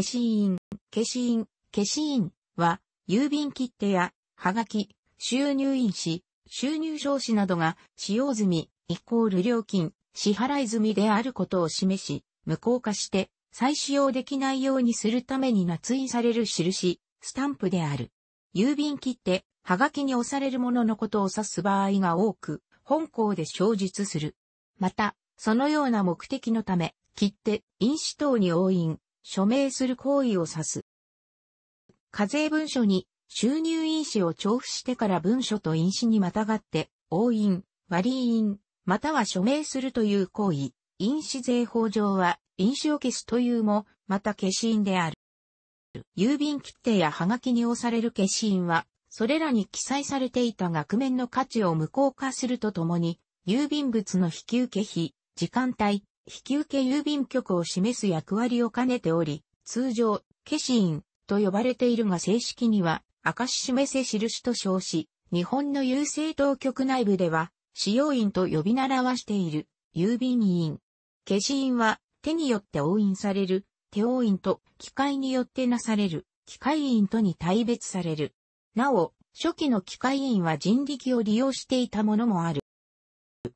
消印、消印、消印は、郵便切手や、はがき、収入印紙、収入証紙などが使用済み、イコール料金、支払い済みであることを示し、無効化して、再使用できないようにするために捺印される印、スタンプである。郵便切手、はがきに押されるもののことを指す場合が多く、本校で生述する。また、そのような目的のため、切手、印紙等に押印、署名する行為を指す。課税文書に収入印紙を調布してから文書と印紙にまたがって、押印、割印、または署名するという行為、印紙税法上は、印紙を消すというも、また消印である。郵便切手やはがきに押される消印は、それらに記載されていた額面の価値を無効化するとともに、郵便物の引受費、時間帯、引受け郵便局を示す役割を兼ねており、通常、消印と呼ばれているが正式には、明し示せ印と称し、日本の郵政当局内部では、使用員と呼び習わしている、郵便員。消印は、手によって押印される、手押印と、機械によってなされる、機械印とに大別される。なお、初期の機械印は人力を利用していたものもある。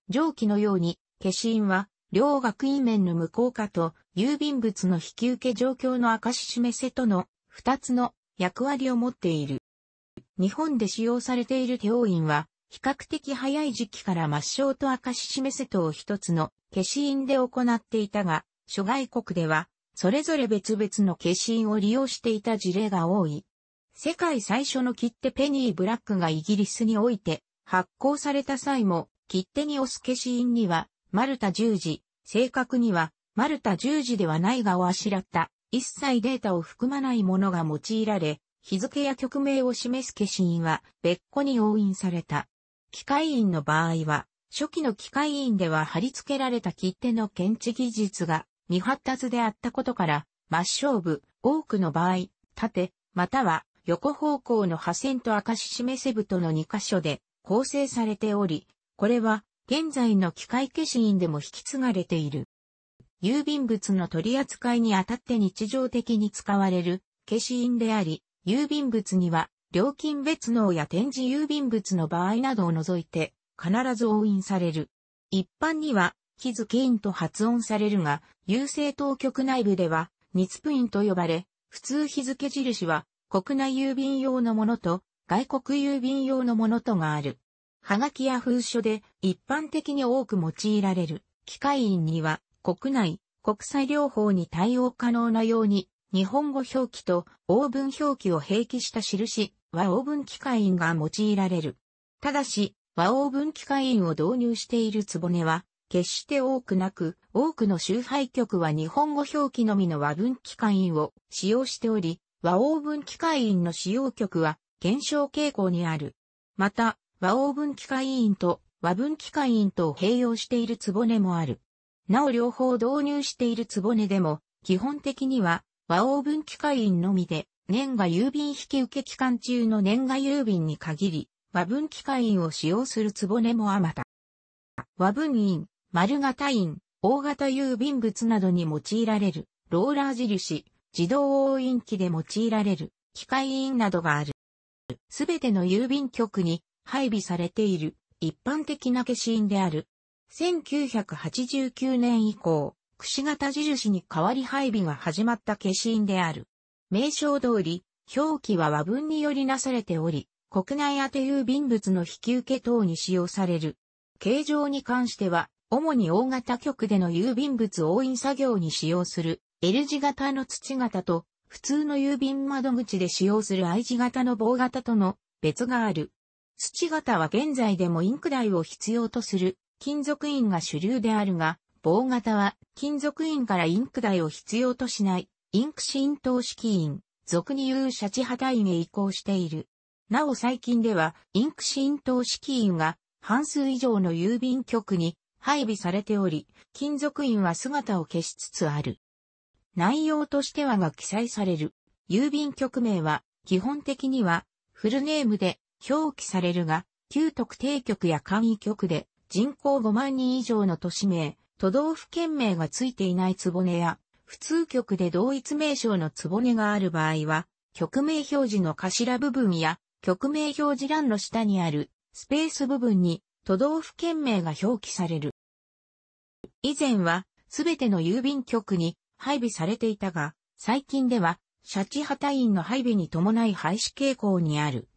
上記のように、消印は、両学院面の無効化と郵便物の引き受け状況の証し示せとの二つの役割を持っている。日本で使用されている手応印は、比較的早い時期から抹消と証し示せとを一つの消し印で行っていたが、諸外国では、それぞれ別々の消し印を利用していた事例が多い。世界最初の切手ペニーブラックがイギリスにおいて発行された際も、切手に押す消し印には、マルタ十字、正確には、マルタ十字ではないがをあしらった、一切データを含まないものが用いられ、日付や曲名を示す消印は別個に押印された。機械印の場合は、初期の機械印では貼り付けられた切手の検知技術が未発達であったことから、抹正部、多くの場合、縦、または横方向の破線と赤し示せ部との2箇所で構成されており、これは現在の機械消印でも引き継がれている。郵便物の取り扱いにあたって日常的に使われる消印であり、郵便物には料金別納や展示郵便物の場合などを除いて必ず押印される。一般には、日付印と発音されるが、郵政当局内部では、ニツプインと呼ばれ、普通日付印は、国内郵便用のものと、外国郵便用のものとがある。はがきや封書で一般的に多く用いられる。機械院には国内、国際療法に対応可能なように、日本語表記とオーブン表記を併記した印はブン機械院が用いられる。ただし、和オーブン機械院を導入しているつぼねは、決して多くなく、多くの周配局は日本語表記のみの和文機械院を使用しており、和オーブン機械院の使用局は減少傾向にある。また、和王分機械院と和分機械院と併用している局もある。なお両方導入している局でも、基本的には和王分機械院のみで、年賀郵便引受期間中の年賀郵便に限り、和分機械院を使用する局もあまた。和分院、丸型院、大型郵便物などに用いられる、ローラー印、自動応印機で用いられる、機械員などがある。すべての郵便局に配備されている一般的な消印である。1989年以降、くし形印に代わり配備が始まった消印である。名称通り、表記は和文によりなされており、国内宛郵便物の引き受け等に使用される。形状に関しては、主に大型局での郵便物押印作業に使用する L 字型の土型と、普通の郵便窓口で使用する I 字型の棒型との別がある。土型は現在でもインク台を必要とする金属印が主流であるが、棒型は金属印からインク台を必要としないインク浸透式印、俗に言うシャチ派台へ移行している。なお最近ではインク浸透式印が半数以上の郵便局に配備されており、金属印は姿を消しつつある。内容としてはが記載される。郵便局名は基本的にはフルネームで表記されるが、旧特定局や簡易局で人口5万人以上の都市名、都道府県名がついていないつぼねや、普通局で同一名称のつぼねがある場合は、局名表示の頭部分や、局名表示欄の下にあるスペース部分に都道府県名が表記される。以前は、すべての郵便局に配備されていたが、最近では、シャチハタインの配備に伴い廃止傾向にある。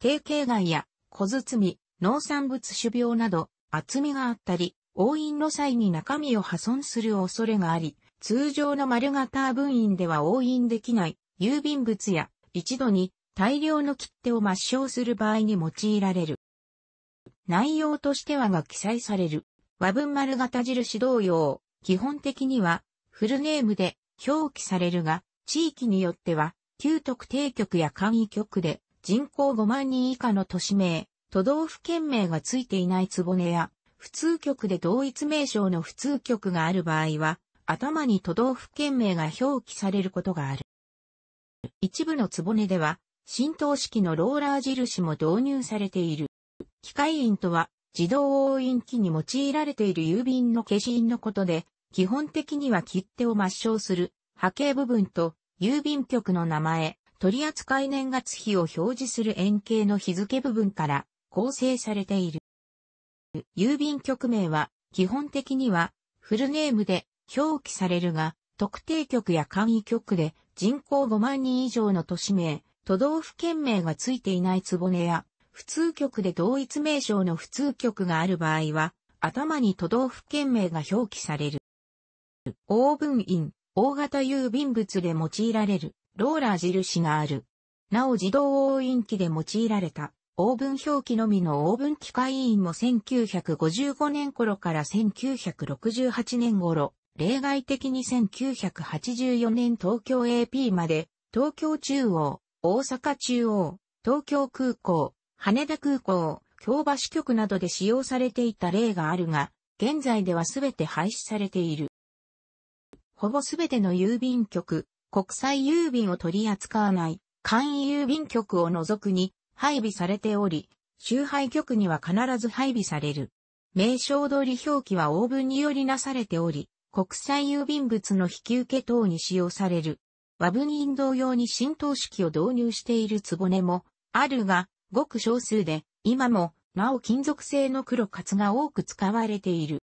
定型外や小包、農産物種病など厚みがあったり、応印の際に中身を破損する恐れがあり、通常の丸型分印では応印できない郵便物や一度に大量の切手を抹消する場合に用いられる。内容としてはが記載される。和文丸型印同様、基本的にはフルネームで表記されるが、地域によっては、旧特定局や簡易局で人口5万人以下の都市名、都道府県名がついていないつぼねや、普通局で同一名称の普通局がある場合は、頭に都道府県名が表記されることがある。一部のつぼねでは、浸透式のローラー印も導入されている。機械印とは、自動押印機に用いられている郵便の消印のことで、基本的には切手を抹消する波形部分と郵便局の名前、取扱年月日を表示する円形の日付部分から構成されている。郵便局名は基本的にはフルネームで表記されるが、特定局や簡易局で人口5万人以上の都市名、都道府県名がついていないつぼねや、普通局で同一名称の普通局がある場合は、頭に都道府県名が表記される。オーンイン大型郵便物で用いられる。ローラー印がある。なお自動応印機で用いられた、オーブン表記のみのオーブン機械員も1955年頃から1968年頃、例外的に1984年東京 AP まで、東京中央、大阪中央、東京空港、羽田空港、京橋局などで使用されていた例があるが、現在ではすべて廃止されている。ほぼすべての郵便局、国際郵便を取り扱わない簡易郵便局を除くに配備されており、周配局には必ず配備される。名称通り表記はオーブンによりなされており、国際郵便物の引き受け等に使用される。和文印同様に浸透式を導入している壺もあるが、ごく少数で、今もなお金属製の黒カツが多く使われている。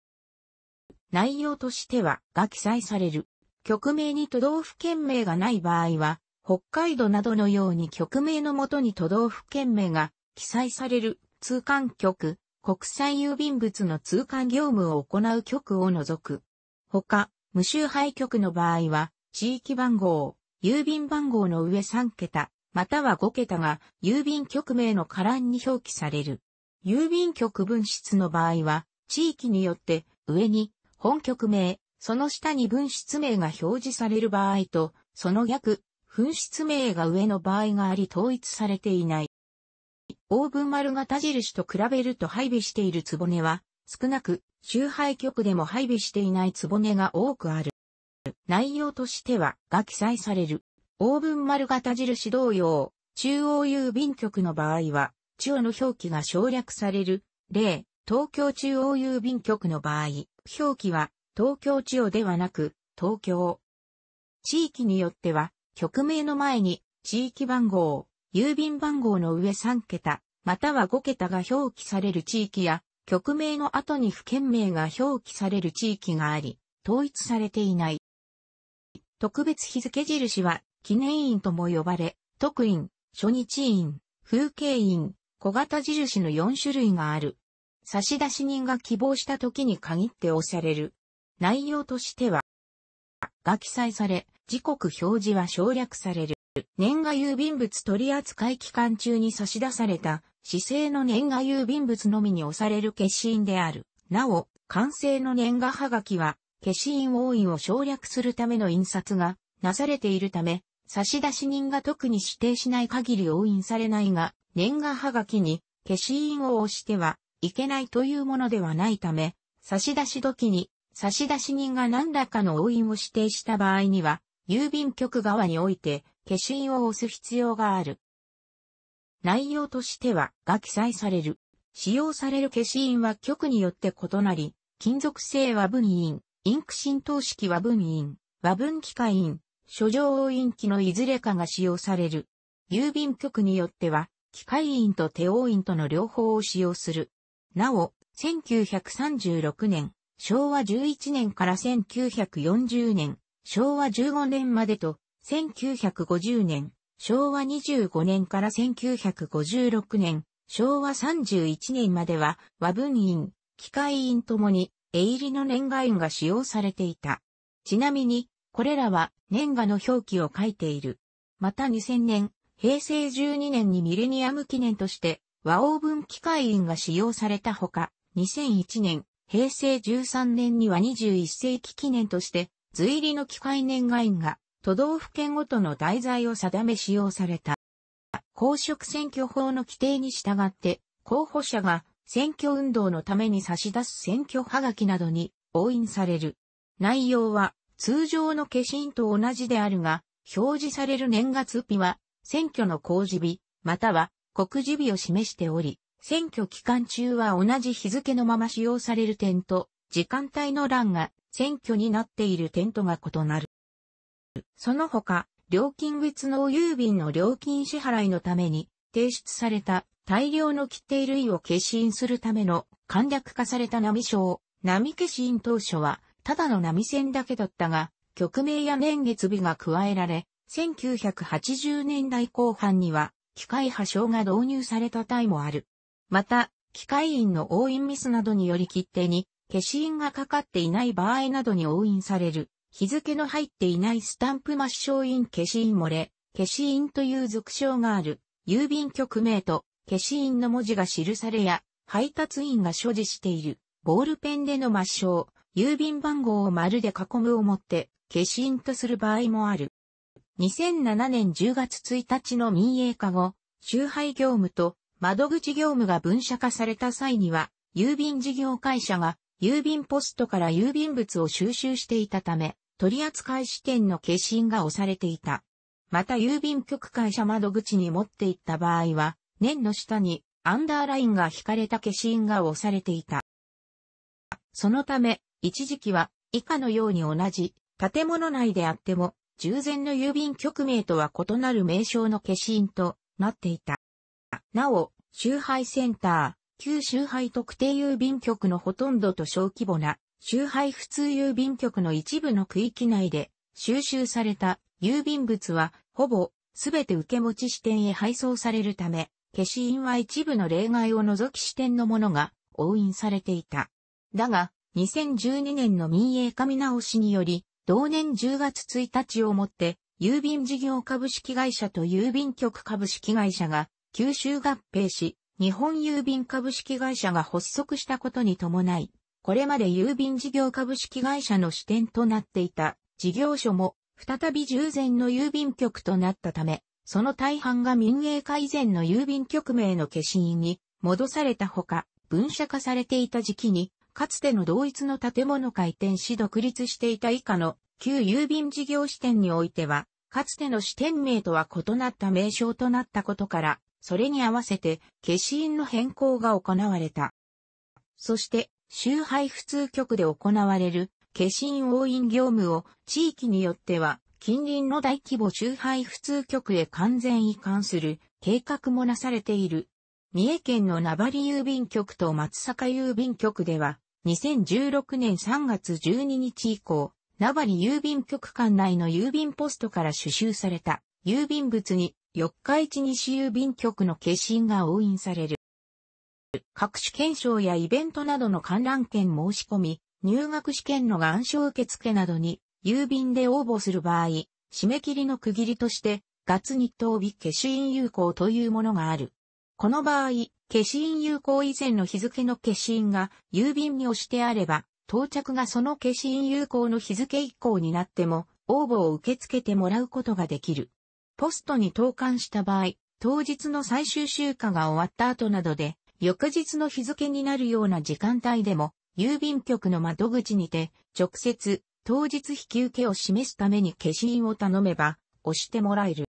内容としてはが記載される。局名に都道府県名がない場合は、北海道などのように局名のもとに都道府県名が記載される通関局、国際郵便物の通関業務を行う局を除く。他、無周配局の場合は、地域番号、郵便番号の上3桁、または5桁が郵便局名の下欄に表記される。郵便局分室の場合は、地域によって上に本局名、その下に分室名が表示される場合と、その逆、分室名が上の場合があり統一されていない。オーブン丸型印と比べると配備しているつぼねは、少なく、周配局でも配備していないつぼねが多くある。内容としては、が記載される。オーブン丸型印同様、中央郵便局の場合は、中央の表記が省略される。例、東京中央郵便局の場合、表記は東京千代ではなく、東京。地域によっては、局名の前に、地域番号、郵便番号の上3桁、または5桁が表記される地域や、局名の後に府県名が表記される地域があり、統一されていない。特別日付印は、記念印とも呼ばれ、特印、初日印、風景印、小型印の4種類がある。差出人が希望した時に限って押される。内容としては、が記載され、時刻表示は省略される。年賀郵便物取扱期間中に差し出された、市政の年賀郵便物のみに押される消印である。なお、完成の年賀はがきは、消印押印を省略するための印刷がなされているため、差出人が特に指定しない限り押印されないが、年賀はがきに消印を押してはいけないというものではないため、差出時に差出人が何らかの押印を指定した場合には、郵便局側において、消印を押す必要がある。内容としては、が記載される。使用される消印は局によって異なり、金属製和分印、インク浸透式和分印、和分機械印、書状応印機のいずれかが使用される。郵便局によっては、機械印と手応印との両方を使用する。なお、1936年、昭和11年から1940年、昭和15年までと、1950年、昭和25年から1956年、昭和31年までは和文院、機械院ともに、絵入りの年賀院が使用されていた。ちなみに、これらは年賀の表記を書いている。また2000年、平成12年にミレニアム記念として、和王文機械院が使用されたほか、2001年、平成13年には21世紀記念として、随理の機械年外が都道府県ごとの題材を定め使用された。公職選挙法の規定に従って、候補者が選挙運動のために差し出す選挙はがきなどに押印される。内容は通常の化身と同じであるが、表示される年月日は選挙の公示日、または告示日を示しており、選挙期間中は同じ日付のまま使用される点と、時間帯の欄が選挙になっている点とが異なる。その他、料金別の郵便の料金支払いのために提出された大量の規定類を消印するための簡略化された波章、波消印当初はただの波線だけだったが、曲名や年月日が加えられ、1980年代後半には機械波章が導入された体もある。また、機械員の応印ミスなどにより切手に、消印がかかっていない場合などに応印される、日付の入っていないスタンプ抹消印消印漏れ、消印という俗称がある、郵便局名と消印の文字が記されや、配達員が所持している、ボールペンでの抹消、郵便番号を丸で囲むをもって、消印とする場合もある。2007年10月1日の民営化後、集配業務と窓口業務が分社化された際には、郵便事業会社が郵便ポストから郵便物を収集していたため、取扱支店の化身が押されていた。また郵便局会社窓口に持っていった場合は、年の下にアンダーラインが引かれた化身が押されていた。そのため、一時期は以下のように同じ建物内であっても、従前の郵便局名とは異なる名称の化身となっていた。なお、集配センター、旧集配特定郵便局のほとんどと小規模な、集配普通郵便局の一部の区域内で、収集された郵便物は、ほぼ、すべて受け持ち支店へ配送されるため、消印は一部の例外を除き支店のものが、押印されていた。だが、2012年の民営化見直しにより、同年10月1日をもって、郵便事業株式会社と郵便局株式会社が九州合併し、日本郵便株式会社が発足したことに伴い、これまで郵便事業株式会社の支店となっていた事業所も再び従前の郵便局となったため、その大半が民営化以前の郵便局名の化身に戻されたほか、分社化されていた時期に、かつての同一の建物回転し独立していた以下の旧郵便事業支店においては、かつての支店名とは異なった名称となったことから、それに合わせて、消印の変更が行われた。そして、周配普通局で行われる、消印押印業務を、地域によっては、近隣の大規模周配普通局へ完全移管する、計画もなされている。三重県の名張郵便局と松阪郵便局では、2016年3月12日以降、名張郵便局管内の郵便ポストから収集された郵便物に四日市西郵便局の決心が押印される。各種検証やイベントなどの観覧券申し込み、入学試験の願書受付などに、郵便で応募する場合、締め切りの区切りとして、月日当日消印有効というものがある。この場合、消印有効以前の日付の消印が郵便に押してあれば、到着がその消印有効の日付以降になっても、応募を受け付けてもらうことができる。ポストに投函した場合、当日の最終集荷が終わった後などで、翌日の日付になるような時間帯でも、郵便局の窓口にて、直接、当日引き受けを示すために消印を頼めば、押してもらえる。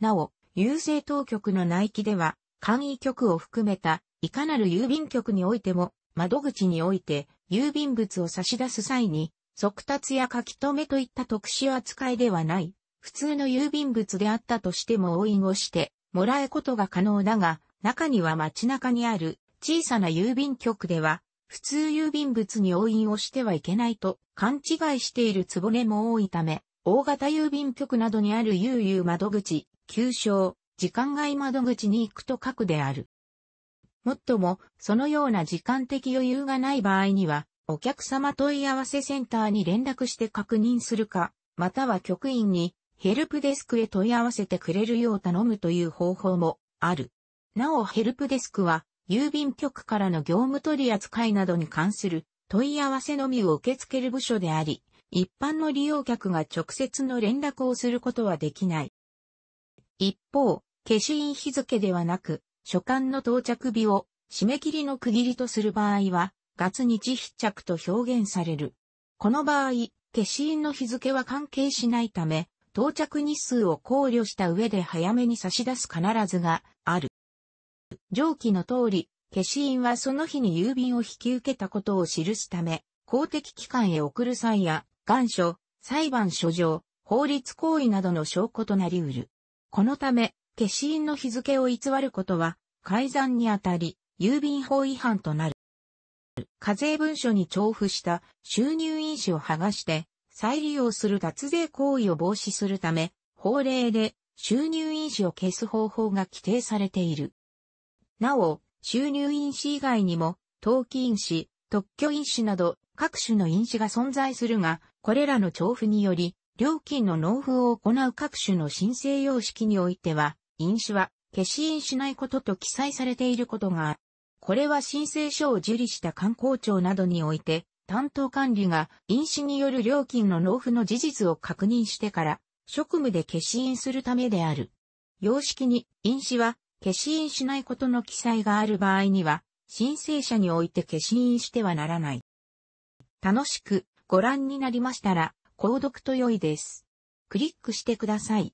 なお、郵政当局の内規では、簡易局を含めた、いかなる郵便局においても、窓口において、郵便物を差し出す際に、速達や書き留めといった特殊扱いではない、普通の郵便物であったとしても押印をして、もらうことが可能だが、中には街中にある小さな郵便局では、普通郵便物に押印をしてはいけないと勘違いしているつぼ根も多いため、大型郵便局などにある悠々窓口、急所、時間外窓口に行くと書くである。もっとも、そのような時間的余裕がない場合には、お客様問い合わせセンターに連絡して確認するか、または局員にヘルプデスクへ問い合わせてくれるよう頼むという方法もある。なおヘルプデスクは、郵便局からの業務取扱いなどに関する問い合わせのみを受け付ける部署であり、一般の利用客が直接の連絡をすることはできない。一方、消印日付ではなく、書簡の到着日を締め切りの区切りとする場合は、月日筆着と表現される。この場合、消印の日付は関係しないため、到着日数を考慮した上で早めに差し出す必ずがある。上記の通り、消印はその日に郵便を引き受けたことを記すため、公的機関へ送る際や、願書、裁判所上、法律行為などの証拠となり得る。このため、消印の日付を偽ることは、改ざんにあたり、郵便法違反となる。課税文書に重布した収入印紙を剥がして、再利用する脱税行為を防止するため、法令で収入印紙を消す方法が規定されている。なお、収入印紙以外にも、登記印紙、特許印紙など各種の印紙が存在するが、これらの調布により、料金の納付を行う各種の申請様式においては、印紙は消し印しないことと記載されていることがある。これは申請書を受理した観光庁などにおいて、担当管理が飲酒による料金の納付の事実を確認してから、職務で消印するためである。様式に飲酒は消印しないことの記載がある場合には、申請者において消印してはならない。楽しくご覧になりましたら、購読と良いです。クリックしてください。